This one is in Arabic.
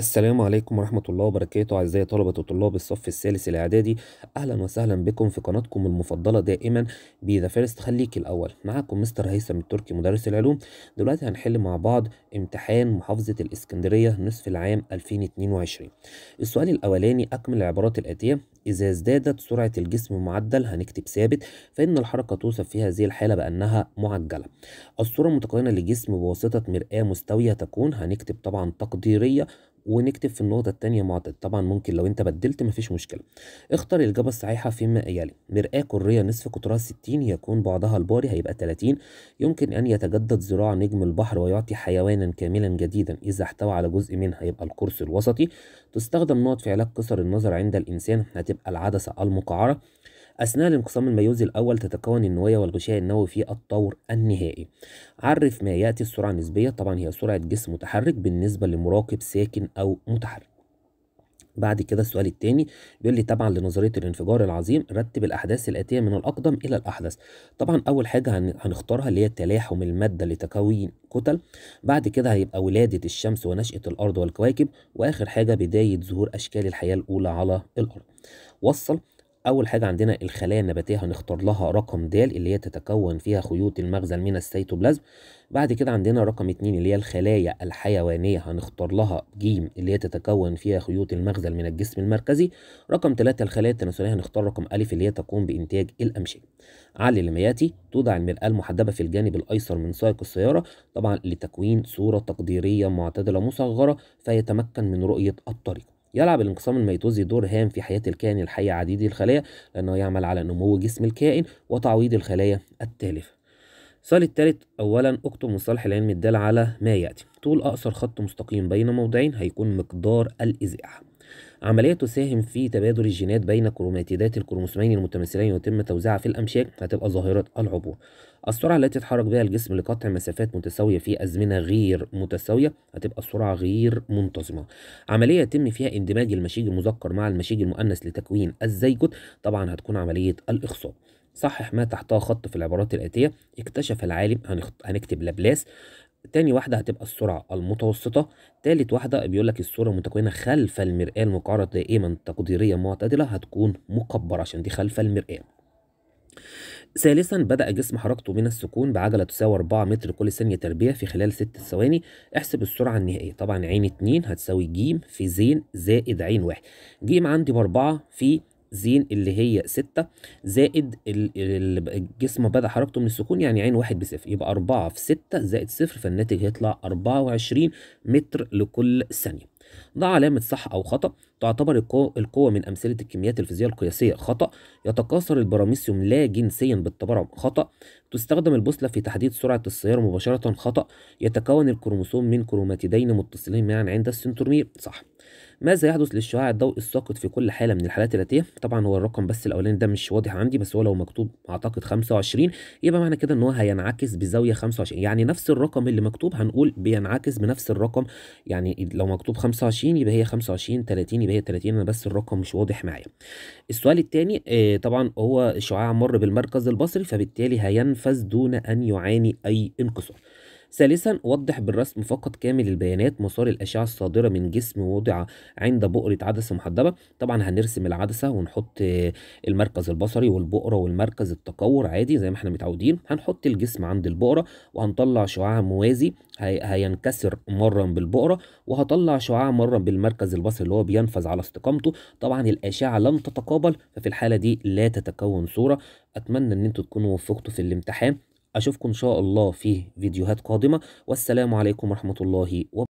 السلام عليكم ورحمة الله وبركاته أعزائي طلبة وطلاب الصف الثالث الإعدادي أهلا وسهلا بكم في قناتكم المفضلة دائما بي ذا فيرست خليك الأول معاكم مستر هيثم التركي مدرس العلوم دلوقتي هنحل مع بعض امتحان محافظة الإسكندرية نصف العام 2022 السؤال الأولاني أكمل العبارات الآتية إذا ازدادت سرعة الجسم معدل هنكتب ثابت فإن الحركة توصف في هذه الحالة بأنها معجلة الصورة المتقارنة للجسم بواسطة مرآة مستوية تكون هنكتب طبعا تقديرية ونكتب في النقطة التانية معدل طبعا ممكن لو انت بدلت مفيش مشكلة اختر الإجابة الصحيحة فيما يلي مرآة كرية نصف قطرها 60 يكون بعدها الباري هيبقى 30 يمكن أن يتجدد ذراع نجم البحر ويعطي حيوانا كاملا جديدا إذا احتوى على جزء منها يبقى القرص الوسطي تستخدم نقط في علاج قصر النظر عند الإنسان هتبقى العدسة المقعرة أثناء الانقسام الميوزي الأول تتكون النوايا والغشاء النووي في الطور النهائي عرف ما يأتي السرعة النسبية طبعا هي سرعة جسم متحرك بالنسبة لمراقب ساكن أو متحرك بعد كده السؤال الثاني بيقول لي طبعا لنظريه الانفجار العظيم رتب الاحداث الاتيه من الاقدم الى الاحدث طبعا اول حاجه هنختارها اللي هي تلاحم الماده لتكوين كتل بعد كده هيبقى ولاده الشمس ونشاه الارض والكواكب واخر حاجه بدايه ظهور اشكال الحياه الاولى على الارض وصل أول حاجة عندنا الخلايا النباتية هنختار لها رقم د اللي هي تتكون فيها خيوط المغزل من السيتوبلازم بعد كده عندنا رقم اتنين اللي هي الخلايا الحيوانية هنختار لها ج اللي هي تتكون فيها خيوط المغزل من الجسم المركزي رقم تلاتة الخلايا التناسلية هنختار رقم أ اللي هي تقوم بإنتاج الأمشية على لما يأتي توضع المرآة المحدبة في الجانب الأيسر من سائق السيارة طبعا لتكوين صورة تقديرية معتدلة مصغرة فيتمكن من رؤية الطريق يلعب الانقسام الميتوزي دور هام في حياة الكائن الحي عديد الخلايا لأنه يعمل على نمو جسم الكائن وتعويض الخلايا التالفة السؤال الثالث أولا اكتب مصطلح العلم الدال على ما يأتي طول أقصر خط مستقيم بين موضعين هيكون مقدار الإزاحة عملية تساهم في تبادل الجينات بين كروماتيدات الكروموسومين المتماثلين ويتم توزيعها في الأمشاك هتبقى ظاهرة العبور السرعة التي يتحرك بها الجسم لقطع مسافات متساوية في أزمنة غير متساوية هتبقى السرعة غير منتظمة عملية يتم فيها اندماج المشيج المذكر مع المشيج المؤنث لتكوين الزيجوت طبعا هتكون عملية الإخصاب صحح ما تحتها خط في العبارات الآتية اكتشف العالم هنكتب لابلاس تاني واحدة هتبقى السرعة المتوسطة تالت واحدة بيقول لك الصورة المتكونة خلف المرآة المقعرة دائما تقديرية معتدلة هتكون مكبرة عشان دي خلف المرآة ثالثا بدأ جسم حركته من السكون بعجلة تساوي 4 متر كل ثانية تربية في خلال 6 ثواني احسب السرعة النهائية طبعا عين 2 هتساوي ج في زين زائد عين 1 ج عندي ب 4 في زين اللي هي 6 زائد الجسم بدأ حركته من السكون يعني عين واحد بصفر يبقى 4 في 6 زائد صفر فالناتج هيطلع 24 متر لكل ثانية ضع علامة صح أو خطأ تعتبر القوة من أمثلة الكميات الفيزياء القياسية خطأ يتكاثر البراميسيوم لا جنسيا بالتبرع خطأ تستخدم البوصلة في تحديد سرعة السيارة مباشرة خطأ يتكون الكروموسوم من كروماتيدين متصلين معا عند السنترومير صح ماذا يحدث للشعاع الضوئي الساقط في كل حاله من الحالات الاتيه طبعا هو الرقم بس الاولاني ده مش واضح عندي بس هو لو مكتوب اعتقد 25 يبقى معنى كده ان هو هينعكس بزاويه 25 يعني نفس الرقم اللي مكتوب هنقول بينعكس بنفس الرقم يعني لو مكتوب 25 يبقى هي 25 30 يبقى هي 30 انا بس الرقم مش واضح معايا السؤال الثاني آه، طبعا هو الشعاع مر بالمركز البصري فبالتالي هينفذ دون ان يعاني اي انكسار ثالثا وضح بالرسم فقط كامل البيانات مسار الأشعة الصادرة من جسم وضع عند بؤرة عدسة محدبة طبعا هنرسم العدسة ونحط المركز البصري والبؤرة والمركز التكور عادي زي ما احنا متعودين هنحط الجسم عند البؤرة وهنطلع شعاع موازي هينكسر مرة بالبؤرة وهطلع شعاع مرة بالمركز البصري اللي هو بينفذ على استقامته طبعا الأشعة لن تتقابل ففي الحالة دي لا تتكون صورة أتمنى أن انتوا تكونوا وفقتوا في الامتحان أشوفكم إن شاء الله في فيديوهات قادمة والسلام عليكم ورحمة الله وبركاته